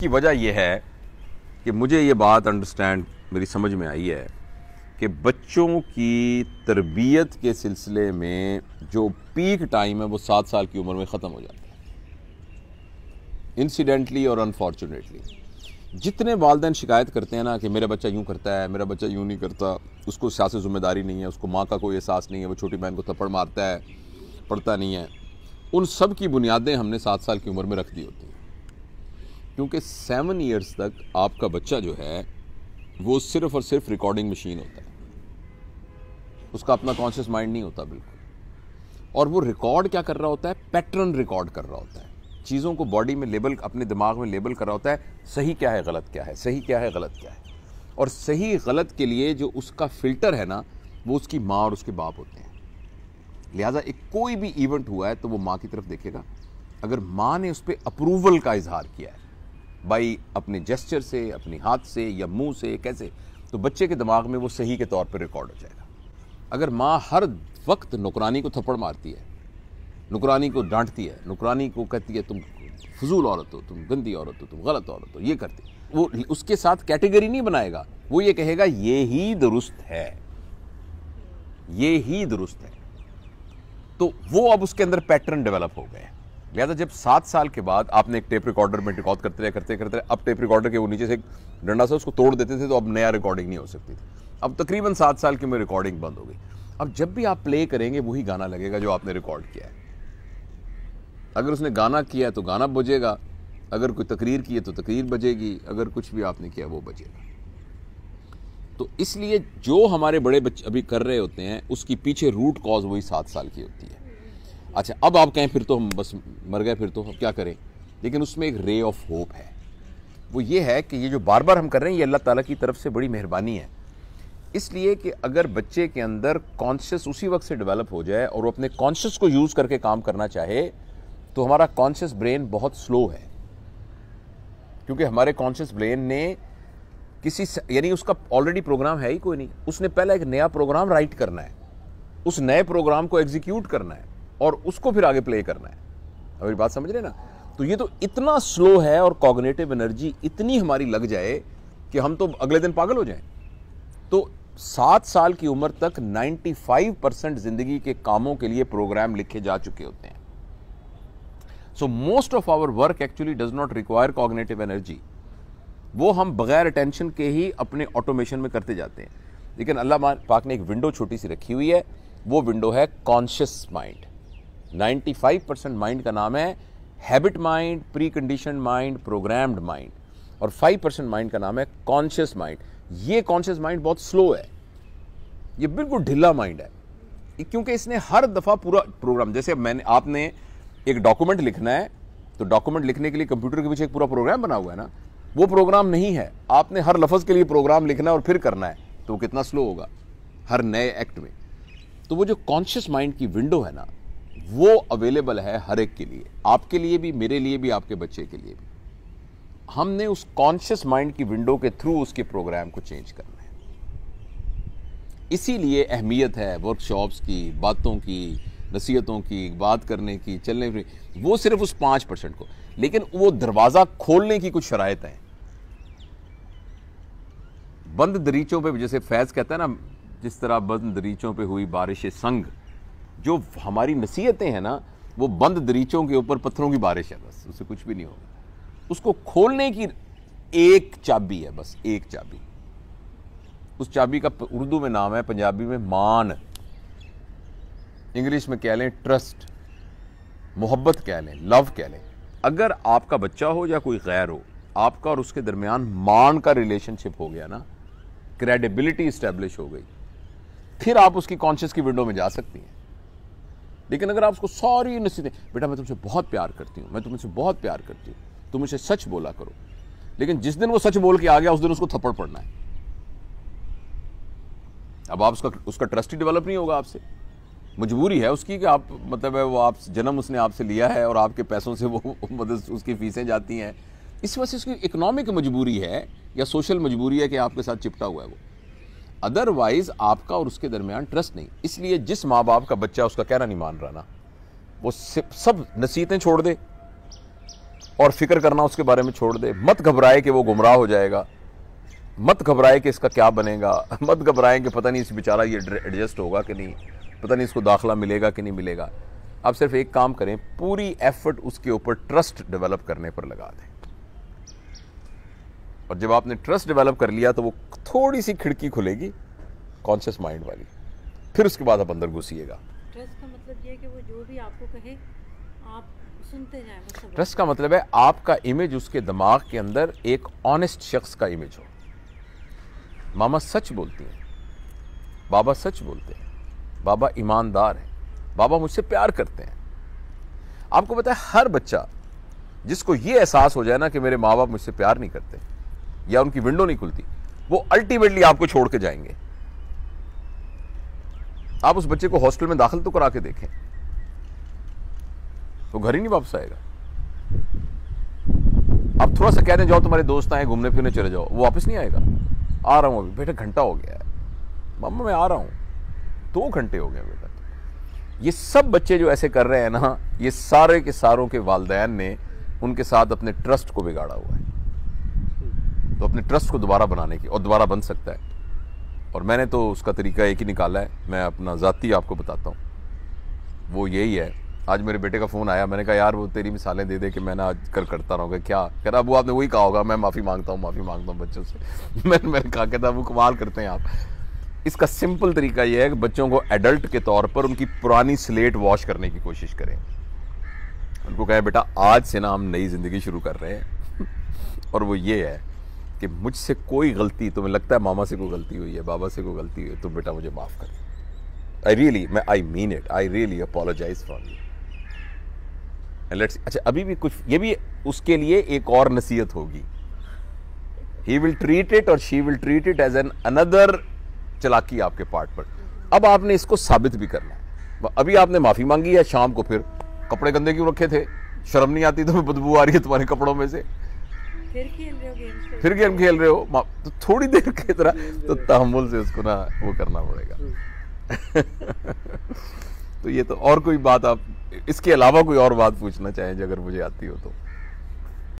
की वजह यह है कि मुझे ये बात अंडरस्टैंड मेरी समझ में आई है कि बच्चों की तरबियत के सिलसिले में जो पीक टाइम है वो सात साल की उम्र में ख़त्म हो जाता है इंसिडेंटली और अनफॉर्चुनेटली जितने वालदेन शिकायत करते हैं ना कि मेरा बच्चा यूँ करता है मेरा बच्चा यूँ नहीं करता उसको सियासी ज़िम्मेदारी नहीं है उसको माँ का कोई एहसास नहीं है वो छोटी बहन को थप्पड़ मारता है पढ़ता नहीं है उन सब की बुनियादें हमने सात साल की उम्र में रख दी होती हैं क्योंकि सेवन ईयर्स तक आपका बच्चा जो है वो सिर्फ और सिर्फ रिकॉर्डिंग मशीन होता है उसका अपना कॉन्शियस माइंड नहीं होता बिल्कुल और वो रिकॉर्ड क्या कर रहा होता है पैटर्न रिकॉर्ड कर रहा होता है चीज़ों को बॉडी में लेबल अपने दिमाग में लेबल कर रहा होता है सही क्या है गलत क्या है सही क्या है गलत क्या है और सही गलत के लिए जो उसका फिल्टर है ना वो उसकी माँ और उसके बाप होते हैं लिहाजा एक कोई भी इवेंट हुआ है तो वो माँ की तरफ देखेगा अगर माँ ने उस पर अप्रूवल का इजहार किया है बाई अपने जेस्चर से अपने हाथ से या मुंह से कैसे तो बच्चे के दिमाग में वो सही के तौर पर रिकॉर्ड हो जाएगा अगर माँ हर वक्त नुकरानी को थप्पड़ मारती है नुकरानी को डांटती है नुकरानी को कहती है तुम फजूल औरत हो तुम गंदी औरत हो तुम गलत औरत हो ये करती वो उसके साथ कैटेगरी नहीं बनाएगा वो ये कहेगा ये ही दुरुस्त है ये ही दुरुस्त है तो वो अब उसके अंदर पैटर्न डेवलप हो गए लिहाजा जब सात साल के बाद आपने एक टेप रिकॉर्डर में रिकॉर्ड करते रहे करते करते रहे अब टेप रिकॉर्डर के वो नीचे से एक डंडा सा उसको तोड़ देते थे तो अब नया रिकॉर्डिंग नहीं हो सकती थी अब तकरीबन सात साल की में रिकॉर्डिंग बंद हो गई अब जब भी आप प्ले करेंगे वही गाना लगेगा जो आपने रिकॉर्ड किया है अगर उसने गाना किया तो गाना बजेगा अगर कोई तकरीर की है तो तकरीर बजेगी अगर कुछ भी आपने किया वो बजेगा तो इसलिए जो हमारे बड़े बच्चे अभी कर रहे होते हैं उसकी पीछे रूट कॉज वही सात साल की होती है अच्छा अब आप कहें फिर तो हम बस मर गए फिर तो अब क्या करें लेकिन उसमें एक रे ऑफ होप है वो ये है कि ये जो बार बार हम कर रहे हैं ये अल्लाह ताला की तरफ से बड़ी मेहरबानी है इसलिए कि अगर बच्चे के अंदर कॉन्शियस उसी वक्त से डेवलप हो जाए और वो अपने कॉन्शियस को यूज़ करके काम करना चाहे तो हमारा कॉन्शियस ब्रेन बहुत स्लो है क्योंकि हमारे कॉन्शियस ब्रेन ने किसी यानी उसका ऑलरेडी प्रोग्राम है ही कोई नहीं उसने पहला एक नया प्रोग्राम राइट करना है उस नए प्रोग्राम को एग्जीक्यूट करना है और उसको फिर आगे प्ले करना है अभी बात समझ रहे ना तो ये तो इतना स्लो है और कॉग्नेटिव एनर्जी इतनी हमारी लग जाए कि हम तो अगले दिन पागल हो जाए तो सात साल की उम्र तक 95 परसेंट जिंदगी के कामों के लिए प्रोग्राम लिखे जा चुके होते हैं so most of our work actually does not require cognitive energy वो हम बगैर अटेंशन के ही अपने ऑटोमेशन में करते जाते हैं लेकिन अल्लाह पाक ने एक विंडो छोटी सी रखी हुई है वो विंडो है conscious mind five percent mind का नाम है habit mind pre condition mind programmed mind और फाइव परसेंट माइंड का नाम है कॉन्शियस माइंड ये कॉन्शियस माइंड बहुत स्लो है ये बिल्कुल ढिला माइंड है क्योंकि इसने हर दफ़ा पूरा प्रोग्राम जैसे मैंने आपने एक डॉक्यूमेंट लिखना है तो डॉक्यूमेंट लिखने के लिए कंप्यूटर के पीछे एक पूरा प्रोग्राम बना हुआ है ना वो प्रोग्राम नहीं है आपने हर लफज के लिए प्रोग्राम लिखना है और फिर करना है तो वो कितना स्लो होगा हर नए एक्ट में तो वो जो कॉन्शियस माइंड की विंडो है ना वो अवेलेबल है हर एक के लिए आपके लिए भी मेरे लिए भी आपके बच्चे के लिए भी हमने उस कॉन्शियस माइंड की विंडो के थ्रू उसके प्रोग्राम को चेंज करना है इसीलिए अहमियत है वर्कशॉप्स की बातों की नसीहतों की बात करने की चलने की वो सिर्फ उस पांच परसेंट को लेकिन वो दरवाज़ा खोलने की कुछ शराय है बंद दरीचों पे जैसे फैज़ कहता है ना जिस तरह बंद दरीचों पे हुई बारिश संग जो हमारी नसीहतें हैं ना वो बंद दरीचों के ऊपर पत्थरों की बारिश है बस उससे कुछ भी नहीं होगा उसको खोलने की एक चाबी है बस एक चाबी उस चाबी का उर्दू में नाम है पंजाबी में मान इंग्लिश में कह लें ट्रस्ट मोहब्बत कह लें लव कह लें अगर आपका बच्चा हो या कोई गैर हो आपका और उसके दरमियान मान का रिलेशनशिप हो गया ना क्रेडिबिलिटी इस्टेब्लिश हो गई फिर आप उसकी कॉन्शियस की विंडो में जा सकती हैं लेकिन अगर आप उसको सॉरी नसीहतें बेटा मैं तुमसे बहुत प्यार करती हूँ मैं तुमसे बहुत प्यार करती हूँ तुम इसे सच बोला करो लेकिन जिस दिन वो सच बोल के आ गया उस दिन उसको थप्पड़ पड़ना है अब आप उसका उसका ट्रस्ट ही डेवलप नहीं होगा आपसे मजबूरी है उसकी कि आप मतलब है वो आप जन्म उसने आपसे लिया है और आपके पैसों से वो मदद उसकी फीसें जाती हैं इस वजह से उसकी इकोनॉमिक मजबूरी है या सोशल मजबूरी है कि आपके साथ चिपटा हुआ है वो अदरवाइज आपका और उसके दरमियान ट्रस्ट नहीं इसलिए जिस माँ बाप का बच्चा उसका कहना नहीं मान रहा ना वो सब नसीहतें छोड़ दे और फिक्र करना उसके बारे में छोड़ दे मत घबराए कि वो गुमराह हो जाएगा मत घबराए कि इसका क्या बनेगा मत घबराएं कि पता नहीं इस बेचारा ये एडजस्ट होगा कि नहीं पता नहीं इसको दाखला मिलेगा कि नहीं मिलेगा आप सिर्फ एक काम करें पूरी एफर्ट उसके ऊपर ट्रस्ट डेवलप करने पर लगा दें और जब आपने ट्रस्ट डेवलप कर लिया तो वो थोड़ी सी खिड़की खुलेगी कॉन्शियस माइंड वाली फिर उसके बाद आप अंदर घुसिएगा ट्रस्ट का मतलब ये कि वो जो भी आपको कहे आप सुनते जाएं ट्रस्ट का मतलब है आपका इमेज उसके दिमाग के अंदर एक ऑनेस्ट शख्स का इमेज हो मामा सच बोलती हैं बाबा सच बोलते हैं बाबा ईमानदार हैं बाबा मुझसे प्यार करते हैं आपको पता है हर बच्चा जिसको ये एहसास हो जाए ना कि मेरे माँ बाप मुझसे प्यार नहीं करते या उनकी विंडो नहीं खुलती वो अल्टीमेटली आपको छोड़ के जाएंगे आप उस बच्चे को हॉस्टल में दाखिल तो करा के देखें तो घर ही नहीं वापस आएगा आप थोड़ा सा कह दें जाओ तुम्हारे दोस्त आए घूमने फिरने चले जाओ वो वापस नहीं आएगा आ रहा हूं अभी बेटा घंटा हो गया है मम्मा मैं आ रहा हूं दो घंटे हो गए बेटा ये सब बच्चे जो ऐसे कर रहे हैं ना ये सारे के सारों के वालदेन ने उनके साथ अपने ट्रस्ट को बिगाड़ा हुआ है तो अपने ट्रस्ट को दोबारा बनाने की और दोबारा बन सकता है और मैंने तो उसका तरीका एक ही निकाला है मैं अपना ज़ाती आपको बताता हूँ वो यही है आज मेरे बेटे का फ़ोन आया मैंने कहा यार वो तेरी मिसालें दे दे कि मैंने आज कल करता रहूँगा क्या कह रहा अब आपने वही कहा होगा मैं माफ़ी मांगता हूँ माफ़ी मांगता हूँ बच्चों से मैंने मैंने कहा कहता वो कमाल करते हैं आप इसका सिंपल तरीका यह है कि बच्चों को एडल्ट के तौर पर उनकी पुरानी स्लेट वॉश करने की कोशिश करें उनको कहें बेटा आज से ना हम नई ज़िंदगी शुरू कर रहे हैं और वो ये है कि मुझसे कोई गलती तुम्हें लगता है मामा से कोई गलती हुई है बाबा से कोई गलती हुई है तुम तो बेटा मुझे माफ़ कर आई रियली मैं I mean it I really apologize for you and let's अच्छा अभी भी कुछ ये भी उसके लिए एक और नसीहत होगी he will treat it or she will treat it as an another चलाकी आपके पार्ट पर अब आपने इसको साबित भी करना है अभी आपने माफ़ी मांगी है शाम को फिर कपड़े गंदे क्यों रखे थे शर्म नहीं आती तुम्हें तो बदबू आ रही है तुम्हारे कपड़ों में से फिर हो गेम फिर गेम तो खेल रहे हो तो थोड़ी देर के तरह तो तहमुल से उसको ना वो करना पड़ेगा हम्म। तो ये तो और कोई बात आप इसके अलावा कोई और बात पूछना चाहें अगर मुझे आती हो तो